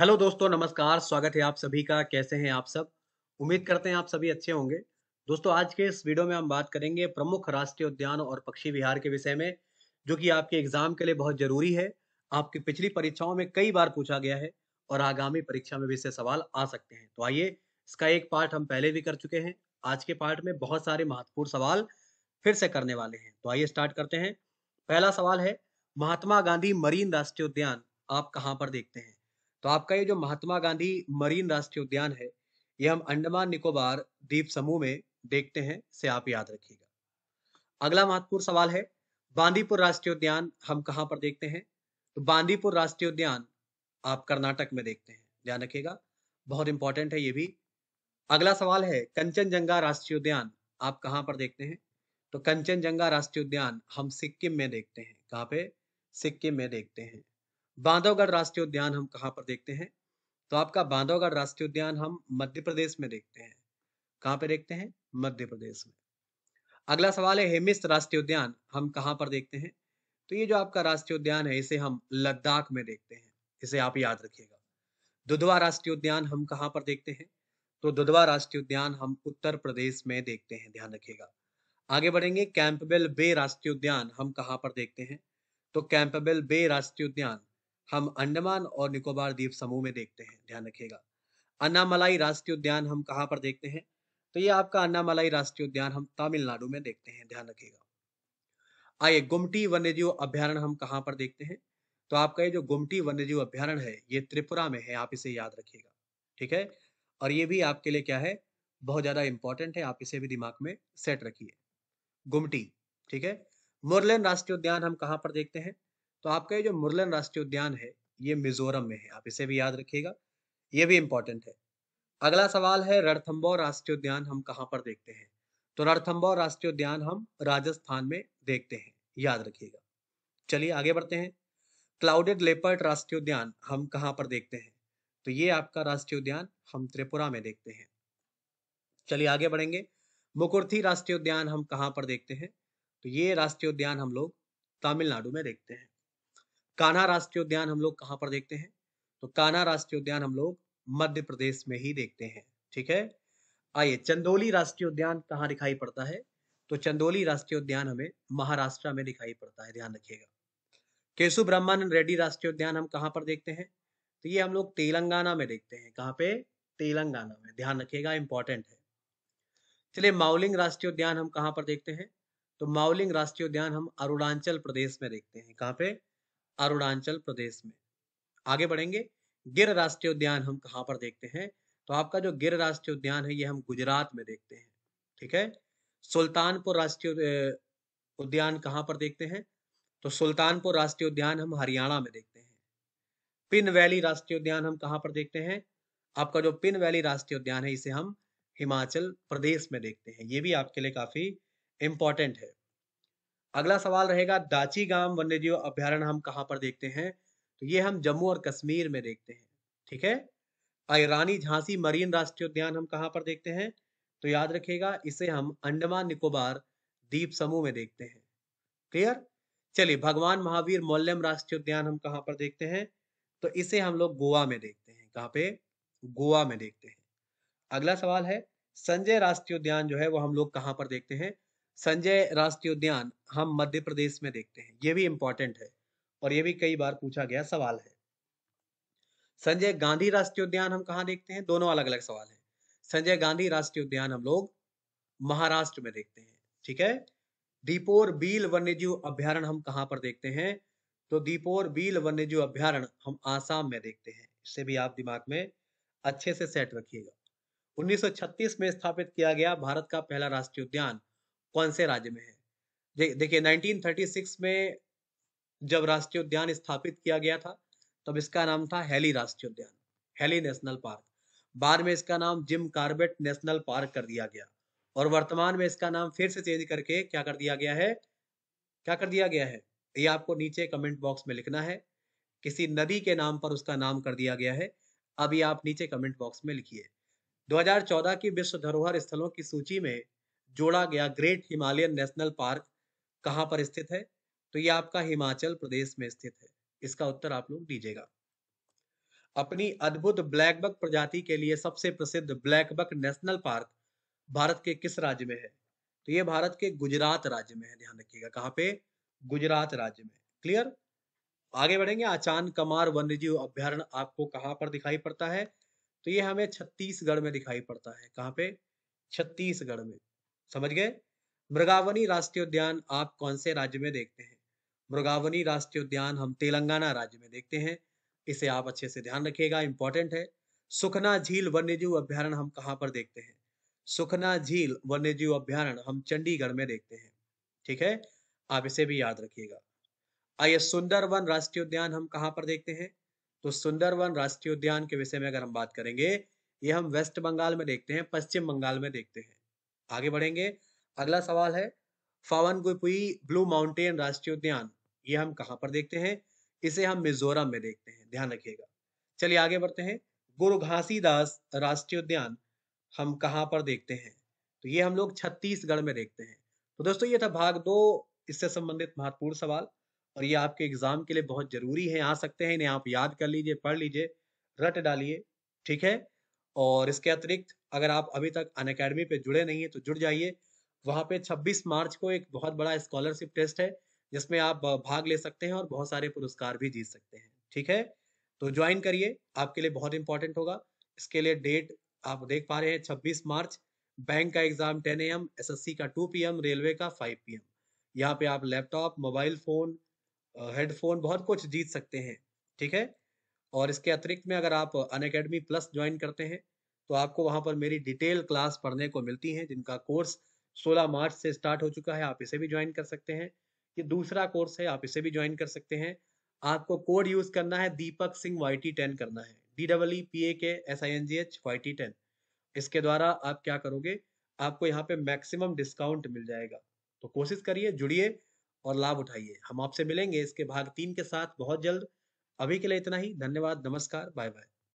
hello दोस्तों नमस्कार स्वागत है आप सभी का कैसे हैं आप सब उम्मीद करते हैं आप सभी अच्छे होंगे दोस्तों आज के इस वीडियो में हम बात करेंगे प्रमुख राष्ट्रीय उद्यान और पक्षी विहार के विषय में जो कि आपके एग्जाम के लिए बहुत जरूरी है आपकी पिछली परीक्षाओं में कई बार पूछा गया है और आगामी परीक्षा में भी इससे सवाल आ सकते हैं तो आइए इसका एक पार्ट हम पहले भी कर चुके हैं आज के पार्ट में बहुत सारे महत्वपूर्ण सवाल फिर से करने वाले हैं तो आइए स्टार्ट करते हैं पहला सवाल है महात्मा गांधी मरीन राष्ट्रीय उद्यान आप कहाँ पर देखते हैं तो आपका ये जो महात्मा गांधी मरीन राष्ट्रीय उद्यान है ये हम अंडमान निकोबार द्वीप समूह में देखते हैं से आप याद रखिएगा अगला महत्वपूर्ण सवाल है बांदीपुर राष्ट्रीय उद्यान हम कहाँ पर देखते हैं तो बांदीपुर राष्ट्रीय उद्यान आप कर्नाटक में देखते हैं ध्यान रखिएगा बहुत इंपॉर्टेंट है ये भी अगला सवाल है कंचनजंगा राष्ट्रीय उद्यान आप कहाँ पर देखते हैं तो कंचनजंगा राष्ट्रीय उद्यान हम सिक्किम में देखते हैं कहाँ पे सिक्किम में देखते हैं बांधवगढ़ राष्ट्रीय उद्यान हम कहाँ पर देखते हैं तो आपका बांधवगढ़ राष्ट्रीय उद्यान हम मध्य प्रदेश में देखते हैं कहाँ पर देखते हैं मध्य प्रदेश में अगला सवाल है हेमिस्त राष्ट्रीय उद्यान हम कहाँ पर देखते हैं तो ये जो आपका राष्ट्रीय उद्यान है इसे हम लद्दाख में देखते हैं इसे आप याद रखिएगा दुधवा राष्ट्रीय उद्यान हम कहाँ पर देखते हैं तो दुधवा राष्ट्रीय उद्यान हम उत्तर प्रदेश में देखते हैं ध्यान रखिएगा आगे बढ़ेंगे कैंपबेल बे राष्ट्रीय उद्यान हम कहाँ पर देखते हैं तो कैंपबेल बे राष्ट्रीय उद्यान हम अंडमान और निकोबार द्वीप समूह में देखते हैं ध्यान रखिएगा अन्नामलाई राष्ट्रीय उद्यान हम कहाँ पर देखते हैं तो ये आपका अन्नामलाई राष्ट्रीय उद्यान हम तमिलनाडु में देखते हैं ध्यान रखिएगा आइए गुमटी वन्यजीव अभ्यारण हम कहाँ पर देखते हैं तो आपका ये जो गुमटी वन्यजीव अभ्यारण है ये त्रिपुरा में है आप इसे याद रखिएगा ठीक है और ये भी आपके लिए क्या है बहुत ज्यादा इंपॉर्टेंट है आप इसे भी दिमाग में सेट रखिए गुमटी ठीक है मुरलेन राष्ट्रीय उद्यान हम कहाँ पर देखते हैं तो आपका ये जो मुरलन राष्ट्रीय उद्यान है ये मिजोरम में है आप इसे भी याद रखिएगा ये भी इंपॉर्टेंट है अगला सवाल है रणथम्बोर राष्ट्रीय उद्यान हम कहाँ पर देखते हैं तो रणथम्बोर राष्ट्रीय उद्यान हम राजस्थान में देखते हैं याद रखिएगा चलिए आगे बढ़ते हैं क्लाउडेड लेपर्ड राष्ट्रीय उद्यान हम कहाँ पर देखते हैं तो ये आपका राष्ट्रीय उद्यान हम त्रिपुरा में देखते हैं चलिए आगे बढ़ेंगे मुकुर्थी राष्ट्रीय उद्यान हम कहाँ पर देखते हैं तो ये राष्ट्रीय उद्यान हम लोग तमिलनाडु में देखते हैं कान्हा राष्ट्रीय उद्यान हम लोग कहाँ पर देखते हैं तो कान्हा राष्ट्रीय उद्यान हम लोग मध्य प्रदेश में ही देखते हैं ठीक है आइए चंदोली राष्ट्रीय उद्यान कहाँ दिखाई पड़ता है तो चंदोली राष्ट्रीय उद्यान हमें महाराष्ट्र में दिखाई पड़ता है ध्यान रखिएगा केशु ब्रह्मानंद रेड्डी राष्ट्रीय उद्यान हम कहाँ पर देखते हैं तो ये हम लोग तेलंगाना में देखते हैं कहाँ पे तेलंगाना में ध्यान रखिएगा इंपॉर्टेंट है चलिए माउलिंग राष्ट्रीय उद्यान हम कहाँ पर देखते हैं तो माउलिंग राष्ट्रीय उद्यान हम अरुणाचल प्रदेश में देखते हैं कहाँ पे अरुणाचल प्रदेश में आगे बढ़ेंगे गिर राष्ट्रीय उद्यान हम कहाँ पर देखते हैं तो आपका जो गिर राष्ट्रीय उद्यान है ये हम गुजरात में देखते हैं ठीक है सुल्तानपुर राष्ट्रीय उद्यान कहाँ पर देखते हैं तो सुल्तानपुर राष्ट्रीय उद्यान हम हरियाणा में देखते हैं पिन वैली राष्ट्रीय उद्यान हम कहाँ पर देखते हैं आपका जो पिन वैली राष्ट्रीय उद्यान है इसे हम हिमाचल प्रदेश में देखते हैं ये भी आपके लिए काफी इम्पोर्टेंट है अगला सवाल रहेगा दाची वन्य वन्यजीव अभ्यारण हम कहां पर देखते हैं तो ये हम जम्मू और कश्मीर में देखते हैं ठीक है अरानी झांसी मरीन राष्ट्रीय उद्यान हम कहां पर देखते हैं तो याद रखिएगा इसे हम अंडमान निकोबार द्वीप समूह में देखते हैं क्लियर चलिए भगवान महावीर मौल्यम राष्ट्रीय उद्यान हम कहाँ पर देखते हैं तो इसे हम लोग गोवा में देखते हैं कहाँ पे गोवा में देखते हैं अगला सवाल है संजय राष्ट्रीय उद्यान जो है वो हम लोग कहाँ पर देखते हैं संजय राष्ट्रीय उद्यान हम मध्य प्रदेश में देखते हैं ये भी इम्पोर्टेंट है और ये भी कई बार पूछा गया सवाल है संजय गांधी राष्ट्रीय उद्यान हम कहा देखते हैं दोनों अलग अलग सवाल है संजय गांधी राष्ट्रीय उद्यान हम लोग महाराष्ट्र में देखते हैं ठीक है दीपोर बील वन्यजीव अभ्यारण हम कहा पर देखते हैं तो दीपोर बील वन्यजीव अभ्यारण हम आसाम में देखते हैं इसे भी आप दिमाग में अच्छे से सेट रखिएगा 1936 में स्थापित किया गया भारत का पहला राष्ट्रीय उद्यान कौन से राज्य में है देखिए 1936 में जब राष्ट्रीय उद्यान स्थापित किया गया था तब इसका नाम था हेली राष्ट्रीय उद्यान हेली नेशनल पार्क बाद में इसका नाम जिम कार्बेट नेशनल पार्क कर दिया गया और वर्तमान में इसका नाम फिर से चेंज करके क्या कर दिया गया है क्या कर दिया गया है ये आपको नीचे कमेंट बॉक्स में लिखना है किसी नदी के नाम पर उसका नाम कर दिया गया है अभी आप नीचे कमेंट बॉक्स में लिखिए 2014 की विश्व धरोहर स्थलों की सूची में जोड़ा गया ग्रेट हिमालयन नेशनल पार्क कहां पर स्थित है तो ये आपका हिमाचल प्रदेश में स्थित है इसका उत्तर आप लोग दीजिएगा अपनी अद्भुत ब्लैकबक प्रजाति के लिए सबसे प्रसिद्ध ब्लैकबक नेशनल पार्क भारत के किस राज्य में है तो ये भारत के गुजरात राज्य में है ध्यान रखिएगा कहाँ पे गुजरात राज्य में क्लियर आगे बढ़ेंगे आचान कमार वन्यजीव अभ्यारण आपको कहाँ पर दिखाई पड़ता है तो ये हमें छत्तीसगढ़ में दिखाई पड़ता है कहाँ पे छत्तीसगढ़ में समझ गए मृगावनी राष्ट्रीय उद्यान आप कौन से राज्य में देखते हैं मृगावनी राष्ट्रीय उद्यान हम तेलंगाना राज्य में देखते हैं इसे आप अच्छे से ध्यान रखिएगा इंपॉर्टेंट है सुखना झील वन्यजीव अभ्यारण हम कहाँ पर देखते हैं सुखना झील वन्यजीव अभ्यारण हम चंडीगढ़ में देखते हैं ठीक है आप इसे भी याद रखिएगा आइए सुंदरवन राष्ट्रीय उद्यान हम कहाँ पर देखते हैं तो सुंदरवन राष्ट्रीय उद्यान के विषय में अगर हम बात करेंगे ये हम वेस्ट बंगाल में देखते हैं पश्चिम बंगाल में देखते हैं आगे बढ़ेंगे अगला सवाल है फावन फावनगुपी ब्लू माउंटेन राष्ट्रीय उद्यान ये हम कहाँ पर देखते हैं इसे हम मिजोरम में देखते हैं ध्यान रखिएगा चलिए आगे बढ़ते हैं गुरु घासीदास राष्ट्रीय उद्यान हम कहाँ पर देखते हैं तो ये हम लोग छत्तीसगढ़ में देखते हैं तो दोस्तों ये था भाग दो इससे संबंधित महत्वपूर्ण सवाल और ये आपके एग्जाम के लिए बहुत जरूरी है आ सकते हैं इन्हें आप याद कर लीजिए पढ़ लीजिए रट डालिए ठीक है और इसके अतिरिक्त अगर आप अभी तक अन अकेडमी पे जुड़े नहीं है तो जुड़ जाइए वहाँ पे 26 मार्च को एक बहुत बड़ा स्कॉलरशिप टेस्ट है जिसमें आप भाग ले सकते हैं और बहुत सारे पुरस्कार भी जीत सकते हैं ठीक है तो ज्वाइन करिए आपके लिए बहुत इंपॉर्टेंट होगा इसके लिए डेट आप देख पा रहे हैं छब्बीस मार्च बैंक का एग्जाम ए एम एसएससी का टू पी रेलवे का फाइव पी यहाँ पे आप लैपटॉप मोबाइल फोन हेडफोन बहुत कुछ जीत सकते हैं ठीक है और इसके अतिरिक्त में अगर आप अन अकेडमी प्लस ज्वाइन करते हैं तो आपको वहाँ पर मेरी डिटेल क्लास पढ़ने को मिलती है जिनका कोर्स 16 मार्च से स्टार्ट हो चुका है आप इसे भी ज्वाइन कर सकते हैं ये दूसरा कोर्स है आप इसे भी ज्वाइन कर सकते हैं आपको कोड यूज करना है Deepak Singh Y T ten करना है D E P A K S I N G H Y T ten इसके द्वारा आप क्या करोगे आपको यहाँ पे मैक्सिमम डिस्काउंट मिल जाएगा तो कोशिश करिए जुड़िए और लाभ उठाइए हम आपसे मिलेंगे इसके भाग तीन के साथ बहुत जल्द अभी के लिए इतना ही धन्यवाद नमस्कार बाय बाय